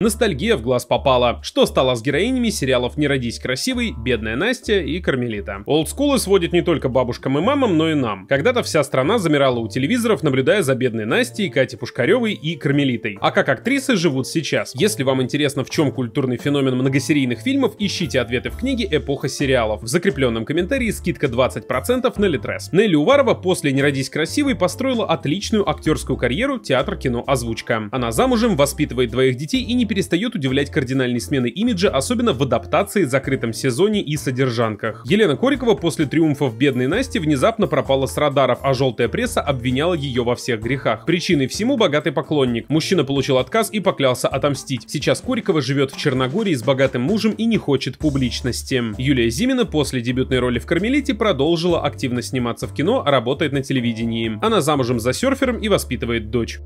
Ностальгия в глаз попала, что стало с героинями сериалов «Не родись красивой», «Бедная Настя» и «Кармелита». Олдскулы сводят не только бабушкам и мамам, но и нам. Когда-то вся страна замирала у телевизоров, наблюдая за «Бедной Настей», Катей Пушкаревой и «Кармелитой». А как актрисы живут сейчас? Если вам интересно, в чем культурный феномен многосерийных фильмов, ищите ответы в книге «Эпоха сериалов». В закрепленном комментарии скидка 20% на Литрес. Нелли Уварова после «Не родись красивой» построила отличную актерскую карьеру театр-кино-озвучка. Она замужем, воспитывает двоих детей и не перестает удивлять кардинальной смены имиджа, особенно в адаптации, закрытом сезоне и содержанках. Елена Корикова после триумфов бедной Насти внезапно пропала с радаров, а желтая пресса обвиняла ее во всех грехах. Причиной всему богатый поклонник. Мужчина получил отказ и поклялся отомстить. Сейчас Корикова живет в Черногории с богатым мужем и не хочет публичности. Юлия Зимина после дебютной роли в «Кармелите» продолжила активно сниматься в кино, работает на телевидении. Она замужем за серфером и воспитывает дочь.